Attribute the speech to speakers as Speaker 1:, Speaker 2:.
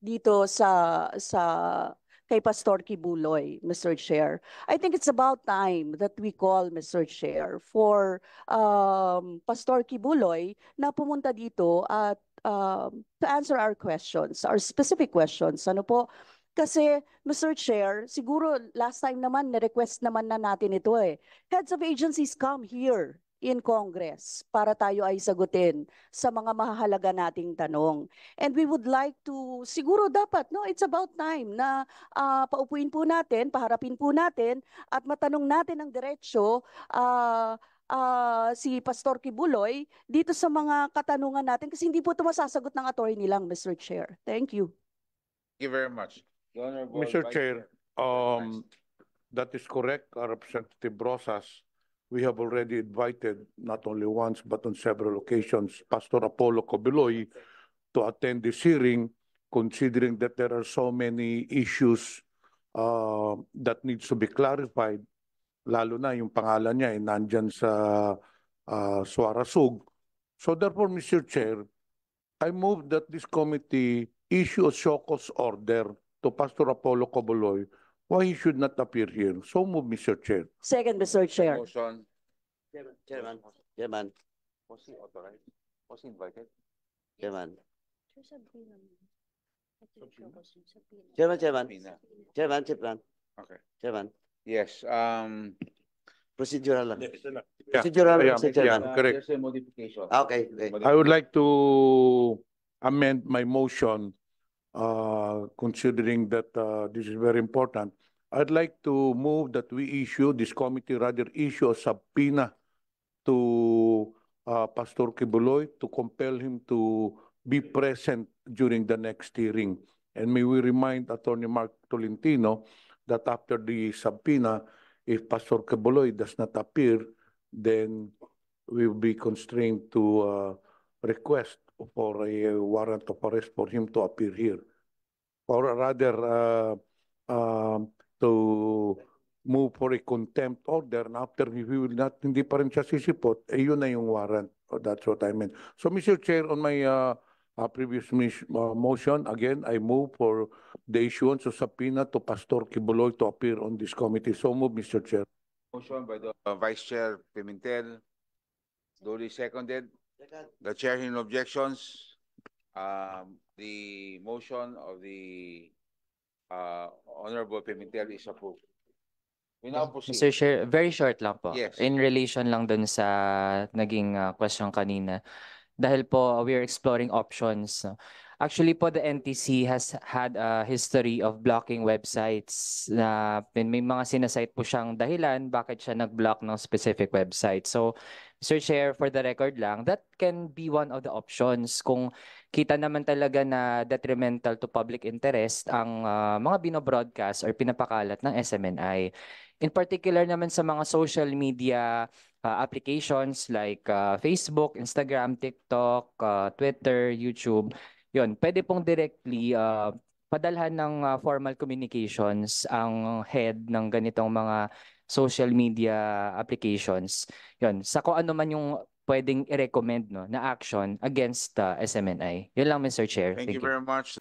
Speaker 1: dito sa sa kay Pastor Kibuloy, Mr. Chair. I think it's about time that we call, Mr. Chair, for um, Pastor Kibuloy na pumunta dito at um, to answer our questions, our specific questions. Ano po? Kasi, Mr. Chair, siguro last time naman, na-request naman na natin ito eh. Heads of agencies come here in Congress para tayo ay sagutin sa mga mahalaga nating tanong. And we would like to, siguro dapat, no, it's about time na uh, paupuin po natin, paharapin po natin at matanong natin ang diretsyo uh, uh, si Pastor Kibuloy dito sa mga katanungan natin kasi hindi po ito masasagot ng attorney nilang, Mr. Chair. Thank you.
Speaker 2: Thank you very much. Mr. Chair, um, that is correct, Representative Rosas we have already invited, not only once, but on several occasions, Pastor Apollo Cobiloy to attend this hearing, considering that there are so many issues uh, that needs to be clarified, lalo na yung pangalan niya ay eh, nandyan sa uh, Suarasug. So therefore, Mr. Chair, I move that this committee issue a show order to Pastor Apollo Cobiloy why he should not appear here. So move, Mr. Chair.
Speaker 1: Second, Mr. Chair. Motion. Chairman. Chairman. Chairman. Was he
Speaker 2: authorized? Was he invited?
Speaker 1: Chairman. Chairman, Chairman. Chairman, Chairman. Okay. Chairman. Yes. Um, Procedural lang. Procedural yeah, Mr. Chairman. Yeah, correct. There's a modification. Okay. okay. I would like
Speaker 2: to amend my motion uh, considering that uh, this is very important. I'd like to move that we issue, this committee rather issue a subpoena to uh, Pastor Kibuloy to compel him to be present during the next hearing. And may we remind Attorney Mark Tolentino that after the subpoena, if Pastor Kibuloy does not appear, then we will be constrained to uh, request for a eh, warrant of arrest for him to appear here, or rather uh, uh to move for a contempt order and after he will not, hindi pa rin siya sisipot, eh yun na yung warrant. Oh, that's what I meant. So Mr. Chair, on my uh, uh, previous uh, motion, again, I move for the issuance of subpoena to Pastor Kibuloy to appear on this committee. So move, Mr. Chair. Motion by the uh, Vice Chair Pimentel, duly seconded. The chair in objections. Um, the motion of the uh, Honorable Pimentel is approved. We
Speaker 3: now proceed. Mr. Chair, very short lang po. Yes. In relation lang dun sa naging uh, question kanina. Dahil po, uh, we are exploring options. no? Actually po, the NTC has had a history of blocking websites. na uh, may mga sinasite po siyang dahilan bakit siya nag-block ng specific website. So, Sir Chair, for the record lang, that can be one of the options. Kung kita naman talaga na detrimental to public interest ang uh, mga binobroadcast or pinapakalat ng SMNI. In particular naman sa mga social media uh, applications like uh, Facebook, Instagram, TikTok, uh, Twitter, YouTube, yun, pwede pong directly uh, padalhan ng uh, formal communications ang head ng ganitong mga social media applications. Yun, sa kung ano man yung pwedeng i-recommend no, na action against uh, SMNI. Yun lang, Mr. Chair. Thank, Thank you, you
Speaker 2: very much.